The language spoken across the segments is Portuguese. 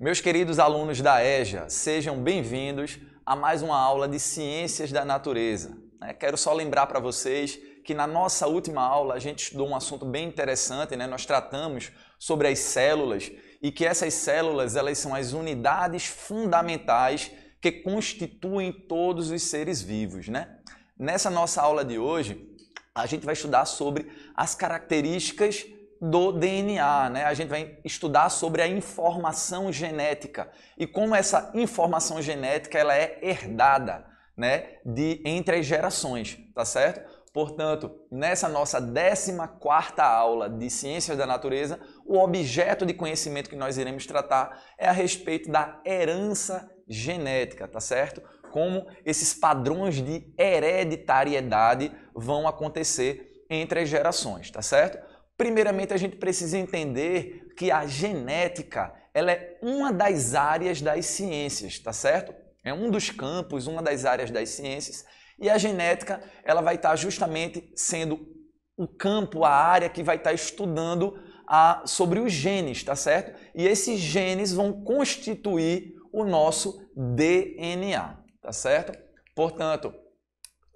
Meus queridos alunos da EJA, sejam bem-vindos a mais uma aula de Ciências da Natureza. Né? Quero só lembrar para vocês que na nossa última aula a gente estudou um assunto bem interessante, né? Nós tratamos sobre as células e que essas células, elas são as unidades fundamentais que constituem todos os seres vivos, né? Nessa nossa aula de hoje, a gente vai estudar sobre as características do DNA, né? A gente vai estudar sobre a informação genética e como essa informação genética ela é herdada, né, de entre as gerações, tá certo? Portanto, nessa nossa 14 quarta aula de Ciências da Natureza, o objeto de conhecimento que nós iremos tratar é a respeito da herança genética, tá certo? Como esses padrões de hereditariedade vão acontecer entre as gerações, tá certo? Primeiramente, a gente precisa entender que a genética ela é uma das áreas das ciências, tá certo? É um dos campos, uma das áreas das ciências, e a genética ela vai estar justamente sendo o campo, a área que vai estar estudando a, sobre os genes, tá certo? E esses genes vão constituir o nosso DNA, tá certo? Portanto,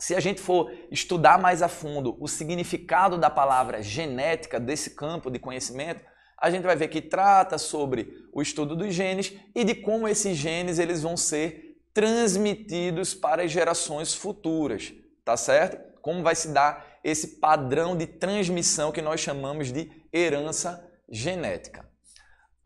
se a gente for estudar mais a fundo o significado da palavra genética desse campo de conhecimento, a gente vai ver que trata sobre o estudo dos genes e de como esses genes eles vão ser transmitidos para as gerações futuras, tá certo? Como vai se dar esse padrão de transmissão que nós chamamos de herança genética.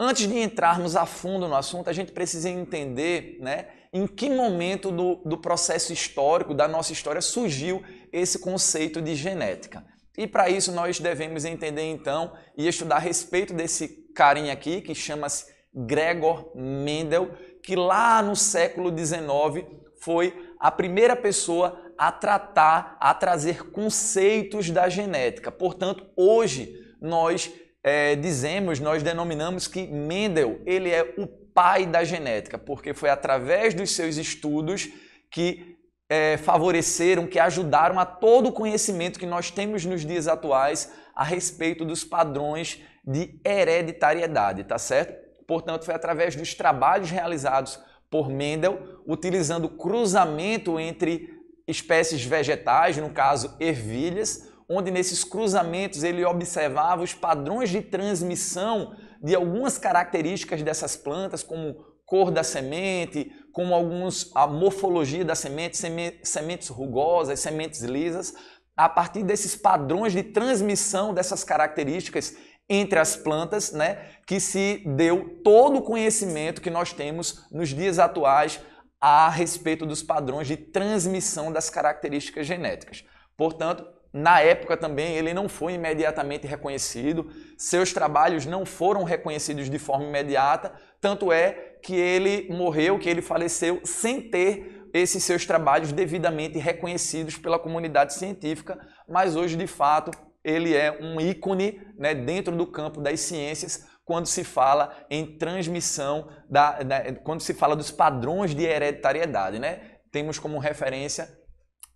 Antes de entrarmos a fundo no assunto, a gente precisa entender, né, em que momento do, do processo histórico, da nossa história, surgiu esse conceito de genética. E para isso nós devemos entender então e estudar a respeito desse carinha aqui, que chama-se Gregor Mendel, que lá no século XIX foi a primeira pessoa a tratar, a trazer conceitos da genética. Portanto, hoje nós é, dizemos, nós denominamos que Mendel ele é o pai da genética, porque foi através dos seus estudos que é, favoreceram, que ajudaram a todo o conhecimento que nós temos nos dias atuais a respeito dos padrões de hereditariedade, tá certo? Portanto, foi através dos trabalhos realizados por Mendel, utilizando cruzamento entre espécies vegetais, no caso ervilhas, onde nesses cruzamentos ele observava os padrões de transmissão de algumas características dessas plantas, como cor da semente, como alguns a morfologia da semente, sementes rugosas, sementes lisas, a partir desses padrões de transmissão dessas características entre as plantas, né, que se deu todo o conhecimento que nós temos nos dias atuais a respeito dos padrões de transmissão das características genéticas. Portanto, na época também ele não foi imediatamente reconhecido, seus trabalhos não foram reconhecidos de forma imediata, tanto é que ele morreu, que ele faleceu sem ter esses seus trabalhos devidamente reconhecidos pela comunidade científica, mas hoje de fato ele é um ícone né, dentro do campo das ciências quando se fala em transmissão da, da né, quando se fala dos padrões de hereditariedade, né? Temos como referência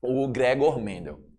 o Gregor Mendel.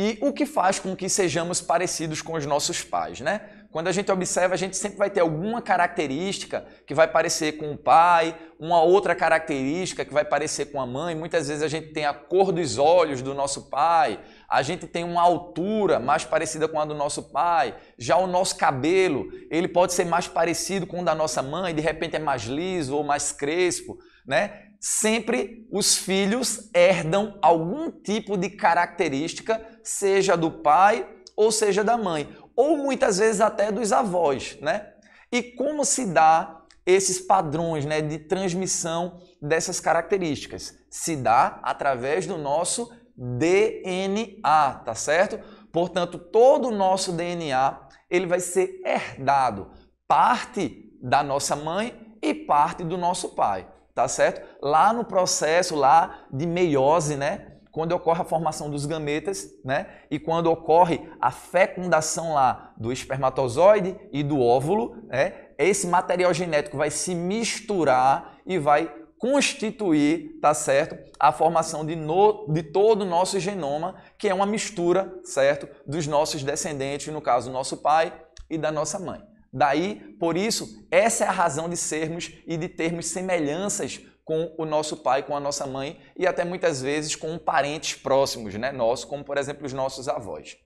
E o que faz com que sejamos parecidos com os nossos pais, né? Quando a gente observa, a gente sempre vai ter alguma característica que vai parecer com o pai, uma outra característica que vai parecer com a mãe. Muitas vezes a gente tem a cor dos olhos do nosso pai, a gente tem uma altura mais parecida com a do nosso pai. Já o nosso cabelo, ele pode ser mais parecido com o da nossa mãe, de repente é mais liso ou mais crespo né? Sempre os filhos herdam algum tipo de característica, seja do pai ou seja da mãe, ou muitas vezes até dos avós, né? E como se dá esses padrões, né, de transmissão dessas características? Se dá através do nosso DNA, tá certo? Portanto, todo o nosso DNA, ele vai ser herdado, parte da nossa mãe e parte do nosso pai tá certo? Lá no processo lá de meiose, né? Quando ocorre a formação dos gametas, né? E quando ocorre a fecundação lá do espermatozoide e do óvulo, né? Esse material genético vai se misturar e vai constituir, tá certo? A formação de, no, de todo o nosso genoma, que é uma mistura, certo? Dos nossos descendentes, no caso, nosso pai e da nossa mãe. Daí, por isso, essa é a razão de sermos e de termos semelhanças com o nosso pai, com a nossa mãe e até muitas vezes com parentes próximos, né, Nós, como por exemplo os nossos avós.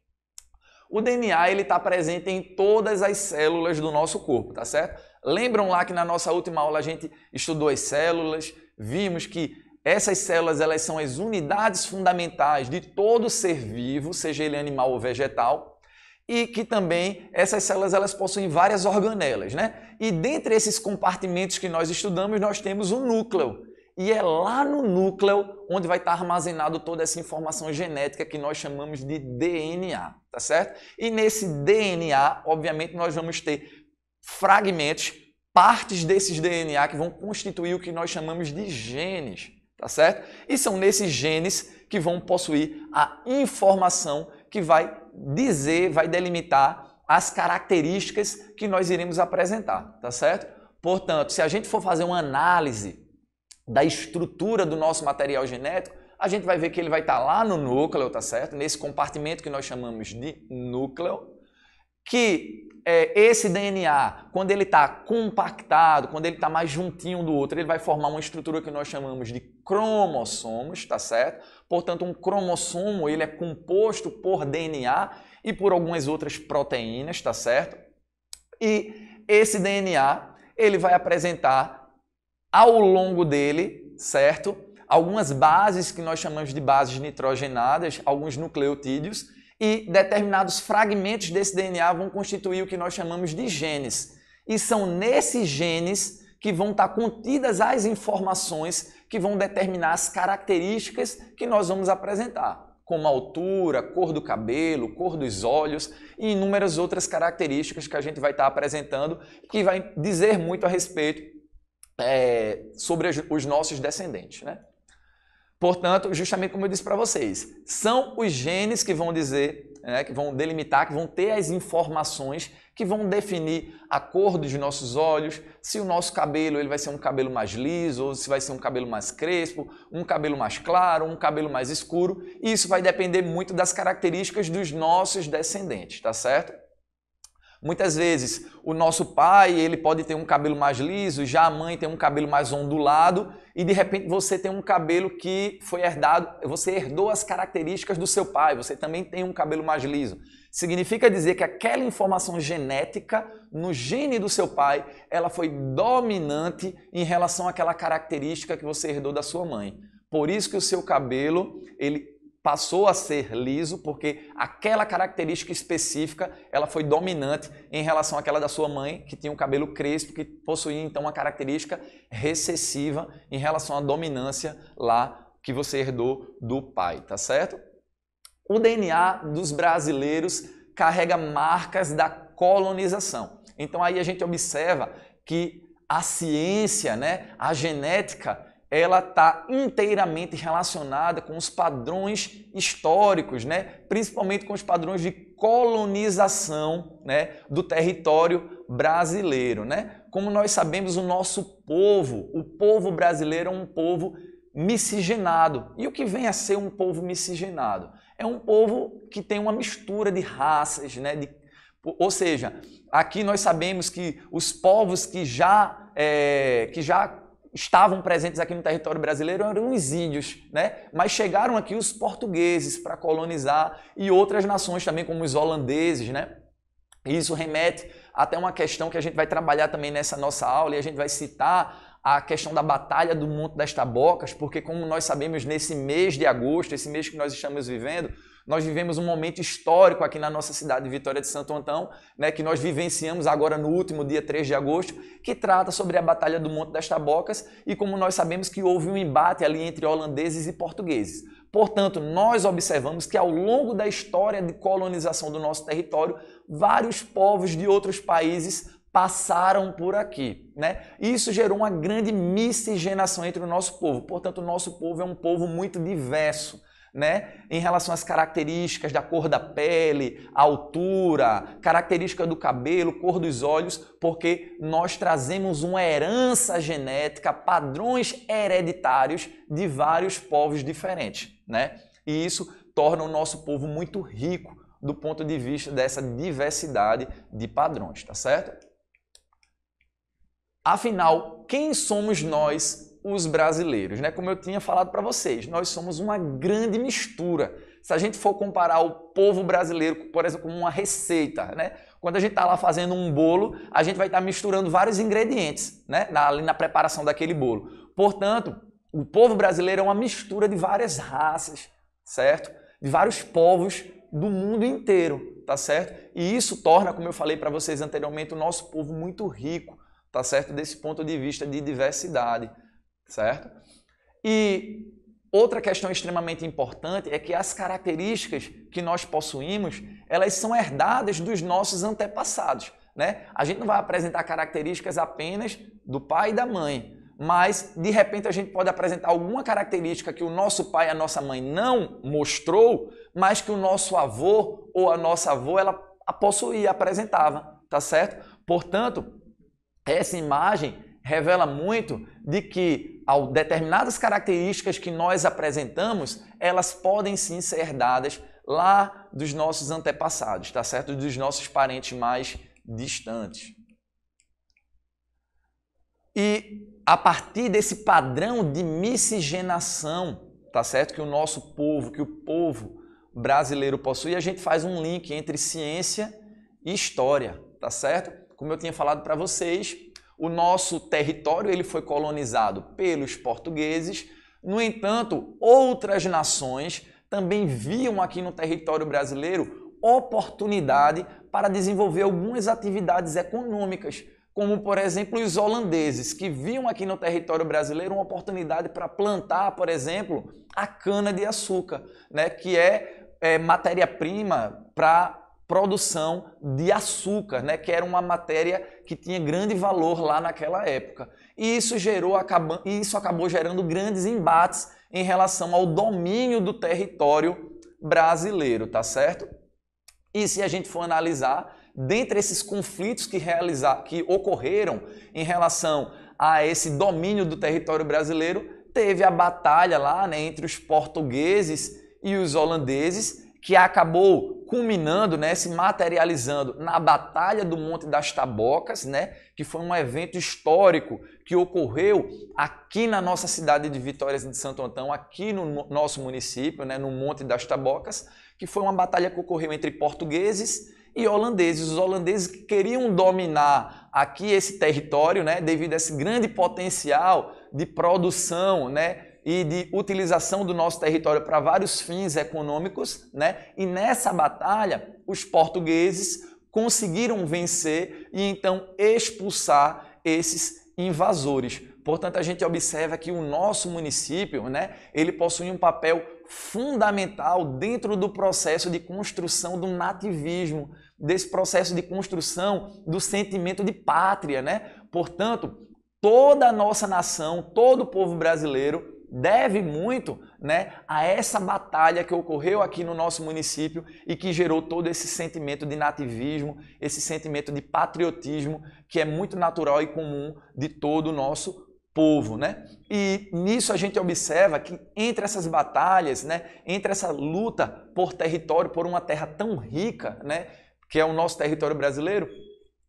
O DNA ele está presente em todas as células do nosso corpo, tá certo? Lembram lá que na nossa última aula a gente estudou as células, vimos que essas células elas são as unidades fundamentais de todo ser vivo, seja ele animal ou vegetal, e que também essas células elas possuem várias organelas, né? E dentre esses compartimentos que nós estudamos, nós temos um núcleo. E é lá no núcleo onde vai estar armazenado toda essa informação genética que nós chamamos de DNA, tá certo? E nesse DNA, obviamente, nós vamos ter fragmentos, partes desses DNA que vão constituir o que nós chamamos de genes, tá certo? E são nesses genes que vão possuir a informação que vai dizer, vai delimitar as características que nós iremos apresentar, tá certo? Portanto, se a gente for fazer uma análise da estrutura do nosso material genético, a gente vai ver que ele vai estar tá lá no núcleo, tá certo? Nesse compartimento que nós chamamos de núcleo, que é, esse DNA, quando ele está compactado, quando ele está mais juntinho do outro, ele vai formar uma estrutura que nós chamamos de cromossomos, tá certo? Portanto, um cromossomo ele é composto por DNA e por algumas outras proteínas, tá certo? E esse DNA ele vai apresentar ao longo dele, certo? Algumas bases que nós chamamos de bases nitrogenadas, alguns nucleotídeos e determinados fragmentos desse DNA vão constituir o que nós chamamos de genes. E são nesses genes que vão estar contidas as informações que vão determinar as características que nós vamos apresentar, como altura, cor do cabelo, cor dos olhos e inúmeras outras características que a gente vai estar apresentando, que vai dizer muito a respeito é, sobre os nossos descendentes, né? Portanto, justamente como eu disse para vocês, são os genes que vão dizer né, que vão delimitar, que vão ter as informações que vão definir a cor dos nossos olhos, se o nosso cabelo ele vai ser um cabelo mais liso, ou se vai ser um cabelo mais crespo, um cabelo mais claro, um cabelo mais escuro. E isso vai depender muito das características dos nossos descendentes, tá certo? Muitas vezes o nosso pai ele pode ter um cabelo mais liso, já a mãe tem um cabelo mais ondulado e de repente você tem um cabelo que foi herdado, você herdou as características do seu pai, você também tem um cabelo mais liso. Significa dizer que aquela informação genética no gene do seu pai, ela foi dominante em relação àquela característica que você herdou da sua mãe. Por isso que o seu cabelo, ele passou a ser liso porque aquela característica específica ela foi dominante em relação àquela da sua mãe que tinha um cabelo crespo que possuía então uma característica recessiva em relação à dominância lá que você herdou do pai, tá certo? O DNA dos brasileiros carrega marcas da colonização. Então aí a gente observa que a ciência, né, a genética ela está inteiramente relacionada com os padrões históricos, né? principalmente com os padrões de colonização né? do território brasileiro. Né? Como nós sabemos, o nosso povo, o povo brasileiro é um povo miscigenado. E o que vem a ser um povo miscigenado? É um povo que tem uma mistura de raças, né? de ou seja, aqui nós sabemos que os povos que já, é, que já estavam presentes aqui no território brasileiro eram os índios, né? Mas chegaram aqui os portugueses para colonizar e outras nações também, como os holandeses, né? Isso remete até uma questão que a gente vai trabalhar também nessa nossa aula e a gente vai citar a questão da batalha do Monte das Tabocas, porque como nós sabemos nesse mês de agosto, esse mês que nós estamos vivendo, nós vivemos um momento histórico aqui na nossa cidade de Vitória de Santo Antão, né, que nós vivenciamos agora no último dia 3 de agosto, que trata sobre a Batalha do Monte das Tabocas e como nós sabemos que houve um embate ali entre holandeses e portugueses. Portanto, nós observamos que ao longo da história de colonização do nosso território, vários povos de outros países passaram por aqui, né? Isso gerou uma grande miscigenação entre o nosso povo. Portanto, o nosso povo é um povo muito diverso né? Em relação às características da cor da pele, altura, característica do cabelo, cor dos olhos, porque nós trazemos uma herança genética, padrões hereditários de vários povos diferentes, né? E isso torna o nosso povo muito rico do ponto de vista dessa diversidade de padrões, tá certo? Afinal, quem somos nós os brasileiros, né? Como eu tinha falado para vocês, nós somos uma grande mistura. Se a gente for comparar o povo brasileiro, por exemplo, com uma receita, né? Quando a gente está lá fazendo um bolo, a gente vai estar tá misturando vários ingredientes, né? Na, ali na preparação daquele bolo. Portanto, o povo brasileiro é uma mistura de várias raças, certo? De vários povos do mundo inteiro, tá certo? E isso torna, como eu falei para vocês anteriormente, o nosso povo muito rico, tá certo? Desse ponto de vista de diversidade certo? E outra questão extremamente importante é que as características que nós possuímos, elas são herdadas dos nossos antepassados, né? A gente não vai apresentar características apenas do pai e da mãe, mas de repente a gente pode apresentar alguma característica que o nosso pai e a nossa mãe não mostrou, mas que o nosso avô ou a nossa avó ela possuía, apresentava, tá certo? Portanto, essa imagem revela muito de que ao determinadas características que nós apresentamos, elas podem sim ser herdadas lá dos nossos antepassados, tá certo? Dos nossos parentes mais distantes. E a partir desse padrão de miscigenação, tá certo? Que o nosso povo, que o povo brasileiro possui, a gente faz um link entre ciência e história, tá certo? Como eu tinha falado para vocês, o nosso território ele foi colonizado pelos portugueses. No entanto, outras nações também viam aqui no território brasileiro oportunidade para desenvolver algumas atividades econômicas, como por exemplo os holandeses, que viam aqui no território brasileiro uma oportunidade para plantar, por exemplo, a cana de açúcar, né, que é, é matéria-prima para produção de açúcar, né, que era uma matéria que tinha grande valor lá naquela época. E isso gerou acabou, isso acabou gerando grandes embates em relação ao domínio do território brasileiro, tá certo? E se a gente for analisar, dentre esses conflitos que, realizar, que ocorreram em relação a esse domínio do território brasileiro, teve a batalha lá né, entre os portugueses e os holandeses, que acabou culminando, né, se materializando na Batalha do Monte das Tabocas, né, que foi um evento histórico que ocorreu aqui na nossa cidade de Vitória de Santo Antão, aqui no nosso município, né, no Monte das Tabocas, que foi uma batalha que ocorreu entre portugueses e holandeses. Os holandeses que queriam dominar aqui esse território, né, devido a esse grande potencial de produção, né, e de utilização do nosso território para vários fins econômicos, né? E nessa batalha, os portugueses conseguiram vencer e então expulsar esses invasores. Portanto, a gente observa que o nosso município, né, ele possui um papel fundamental dentro do processo de construção do nativismo, desse processo de construção do sentimento de pátria, né? Portanto, toda a nossa nação, todo o povo brasileiro deve muito né, a essa batalha que ocorreu aqui no nosso município e que gerou todo esse sentimento de nativismo, esse sentimento de patriotismo que é muito natural e comum de todo o nosso povo, né? E nisso a gente observa que entre essas batalhas, né, entre essa luta por território, por uma terra tão rica, né, que é o nosso território brasileiro,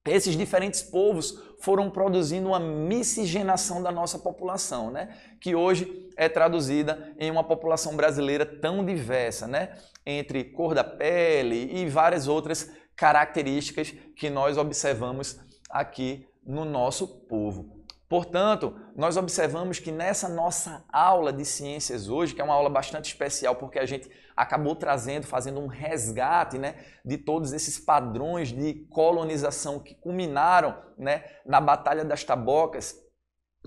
esses diferentes povos foram produzindo uma miscigenação da nossa população, né? que hoje é traduzida em uma população brasileira tão diversa, né? entre cor da pele e várias outras características que nós observamos aqui no nosso povo. Portanto, nós observamos que nessa nossa aula de ciências hoje, que é uma aula bastante especial, porque a gente acabou trazendo, fazendo um resgate né, de todos esses padrões de colonização que culminaram né, na Batalha das Tabocas,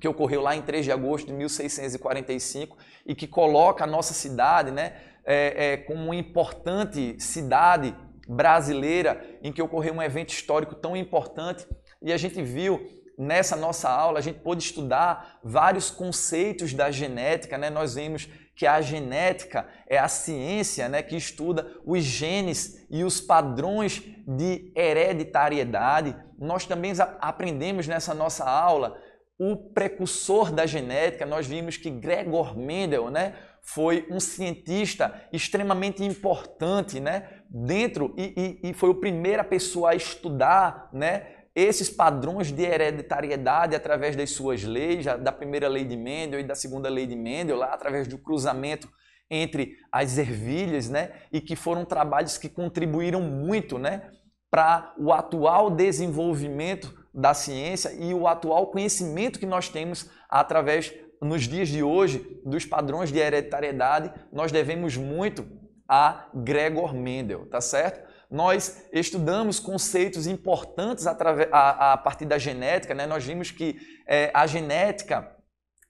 que ocorreu lá em 3 de agosto de 1645 e que coloca a nossa cidade né, é, é, como uma importante cidade brasileira em que ocorreu um evento histórico tão importante e a gente viu nessa nossa aula a gente pôde estudar vários conceitos da genética, né? Nós vimos que a genética é a ciência né, que estuda os genes e os padrões de hereditariedade. Nós também aprendemos nessa nossa aula o precursor da genética. Nós vimos que Gregor Mendel né, foi um cientista extremamente importante né, dentro e, e, e foi a primeira pessoa a estudar né, esses padrões de hereditariedade através das suas leis, da primeira lei de Mendel e da segunda lei de Mendel, lá através do cruzamento entre as ervilhas, né? E que foram trabalhos que contribuíram muito, né? Para o atual desenvolvimento da ciência e o atual conhecimento que nós temos através, nos dias de hoje, dos padrões de hereditariedade, nós devemos muito a Gregor Mendel, tá certo? nós estudamos conceitos importantes a, partir da genética, né? nós vimos que é, a genética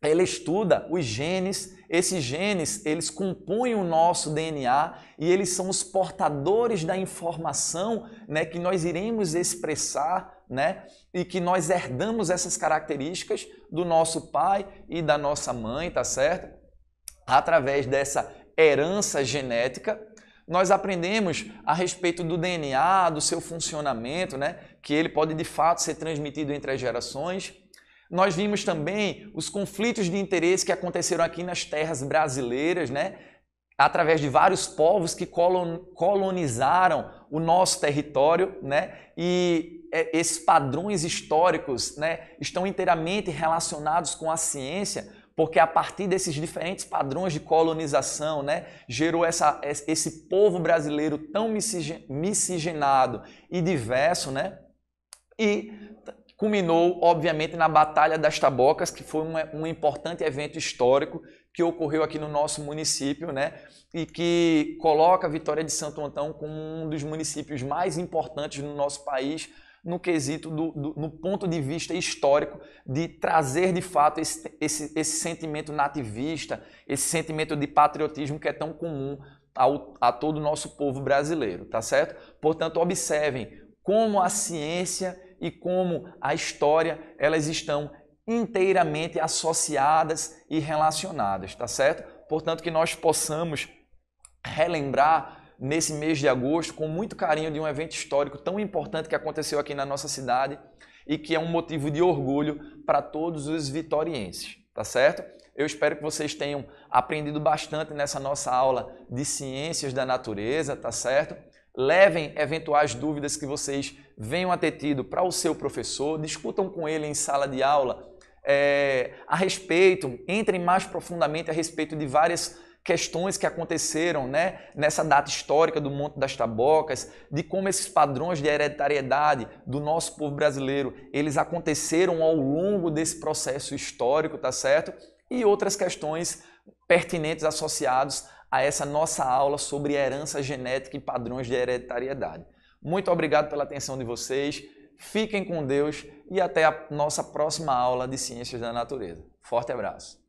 ela estuda os genes, esses genes eles compõem o nosso DNA e eles são os portadores da informação né, que nós iremos expressar né, e que nós herdamos essas características do nosso pai e da nossa mãe, tá certo? Através dessa herança genética, nós aprendemos a respeito do DNA, do seu funcionamento, né? que ele pode de fato ser transmitido entre as gerações. Nós vimos também os conflitos de interesse que aconteceram aqui nas terras brasileiras, né? através de vários povos que colonizaram o nosso território, né? E é, esses padrões históricos, né, estão inteiramente relacionados com a ciência, porque a partir desses diferentes padrões de colonização, né, gerou essa, esse povo brasileiro tão miscigenado e diverso, né, e culminou, obviamente, na Batalha das Tabocas, que foi um, um importante evento histórico que ocorreu aqui no nosso município, né? E que coloca a Vitória de Santo Antão como um dos municípios mais importantes no nosso país no quesito, do, do, no ponto de vista histórico, de trazer de fato esse, esse, esse sentimento nativista, esse sentimento de patriotismo que é tão comum ao, a todo o nosso povo brasileiro, tá certo? Portanto, observem como a ciência e como a história elas estão inteiramente associadas e relacionadas, tá certo? Portanto, que nós possamos relembrar nesse mês de agosto com muito carinho de um evento histórico tão importante que aconteceu aqui na nossa cidade e que é um motivo de orgulho para todos os vitorienses, tá certo? Eu espero que vocês tenham aprendido bastante nessa nossa aula de ciências da natureza, tá certo? Levem eventuais dúvidas que vocês venham a ter tido para o seu professor, discutam com ele em sala de aula é, a respeito, entrem mais profundamente a respeito de várias questões que aconteceram né, nessa data histórica do Monte das Tabocas, de como esses padrões de hereditariedade do nosso povo brasileiro, eles aconteceram ao longo desse processo histórico, tá certo? E outras questões pertinentes associadas a essa nossa aula sobre herança genética e padrões de hereditariedade. Muito obrigado pela atenção de vocês, fiquem com Deus e até a nossa próxima aula de Ciências da Natureza. Forte abraço!